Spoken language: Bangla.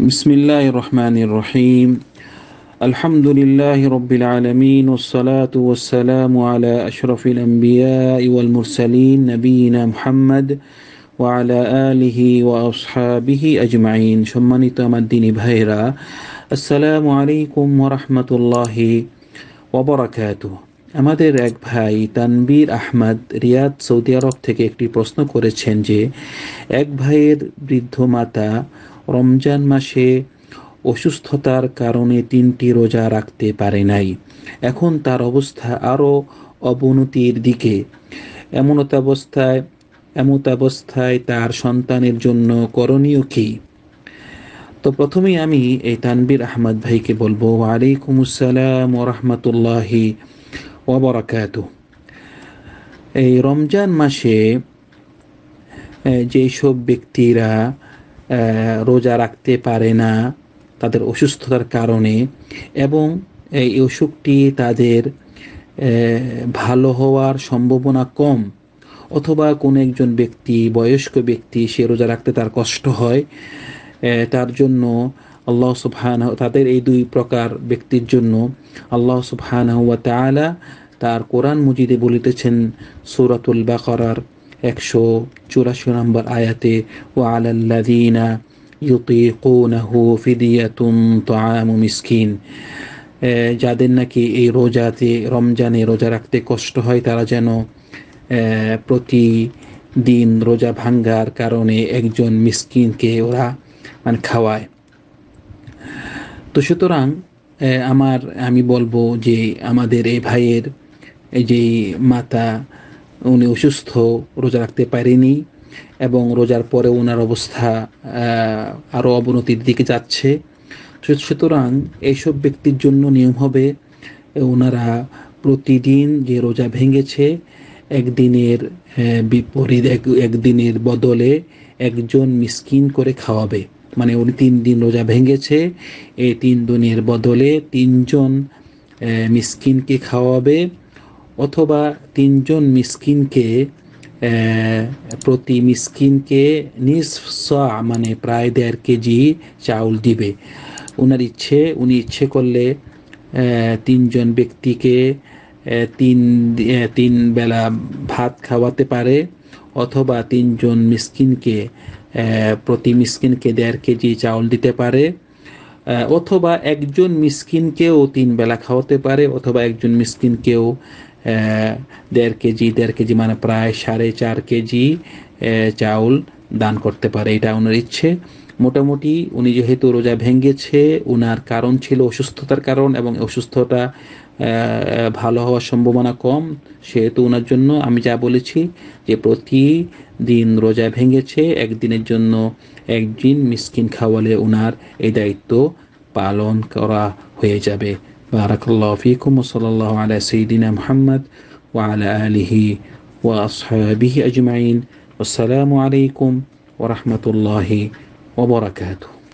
بسم الله الرحمن الرحيم الحمد لله رب العالمين والصلاة والسلام على أشرف الأنبياء والمرسلين نبينا محمد وعلى آله وأصحابه أجمعين সম্মানিত আমার দিনী ভাইরা আসসালামু আলাইকুম ওরহমতুল্লাহ ওবরাকাত আমাদের এক ভাই তানবীর আহমদ রিয়াদ সৌদি আরব থেকে একটি প্রশ্ন করেছেন যে এক ভাইয়ের বৃদ্ধ মাতা রমজান মাসে অসুস্থতার কারণে তিনটি রোজা রাখতে পারে নাই এখন তার অবস্থা আরও অবনতির দিকে এমন অবস্থায় এমত অবস্থায় তার সন্তানের জন্য করণীয় কী তো প্রথমেই আমি এই তানবির আহমদ ভাইকে বলবো ওয়ালাইকুম আসসালাম ওরহমতুল্লাহি ওবরাকাত এই রমজান মাসে যেসব ব্যক্তিরা রোজা রাখতে পারে না তাদের অসুস্থতার কারণে এবং এই অসুখটি তাদের ভালো হওয়ার সম্ভাবনা কম অথবা কোনো একজন ব্যক্তি বয়স্ক ব্যক্তি সে রোজা রাখতে তার কষ্ট হয় তার জন্য আল্লাহ সুবহান তাদের এই দুই প্রকার ব্যক্তির জন্য আল্লাহ সুবহান তার কোরআন মুজিদে বলিতেছেন সৌরাতুল বাকরার একশো চুরাশি নম্বর আয়াতে ও আলাল্লাদিনা ইউতিকুনাহু ফিদিয়াতুন মিসকিন যাদের নাকি এই রোজাতে রমজানে রোজা রাখতে কষ্ট হয় তারা যেন প্রতি দিন রোজা ভাঙ্গার কারণে একজন মিসকিনকে ওরা মানে খাওয়ায় তো সুতরাং আমার আমি বলবো যে আমাদের এই ভাইয়ের এই যে মাতা উনি অসুস্থ রোজা রাখতে পারেনি এবং রোজার পরে ওনার অবস্থা আরও অবনতির দিকে যাচ্ছে সুতরাং এইসব ব্যক্তির জন্য নিয়ম হবে ওনারা প্রতিদিন যে রোজা ভেঙেছে একদিনের বিপরীত একদিনের বদলে একজন মিসকিন করে খাওয়াবে মানে উনি তিন দিন রোজা ভেঙেছে এই তিন দিনের বদলে তিনজন মিসকিনকে খাওয়াবে অথবা তিনজন মিসকিনকে প্রতি মিসকিনকে নিঃস মানে প্রায় দেড় কেজি চাউল দিবে ওনার ইচ্ছে উনি ইচ্ছে করলে তিনজন ব্যক্তিকে তিন তিন বেলা ভাত খাওয়াতে পারে অথবা তিনজন মিসকিনকে প্রতি মিসকিনকে দেড় কেজি চাউল দিতে পারে অথবা একজন মিসকিনকেও তিন বেলা খাওয়াতে পারে অথবা একজন মিসকিনকেও দেড় কেজি দেড় কেজি মানে প্রায় সাড়ে চার কেজি চাউল দান করতে পারে এটা ওনার ইচ্ছে মোটামুটি উনি যেহেতু রোজা ভেঙেছে ওনার কারণ ছিল অসুস্থতার কারণ এবং অসুস্থতা ভালো হওয়ার সম্ভাবনা কম সেহেতু ওনার জন্য আমি যা বলেছি যে প্রতিদিন রোজা ভেঙেছে একদিনের জন্য একদিন মিসকিন খাওয়ালে ওনার এই দায়িত্ব পালন করা হয়ে যাবে بارك الله فيكم وصلى الله على سيدنا محمد وعلى آله وأصحابه أجمعين والسلام عليكم ورحمة الله وبركاته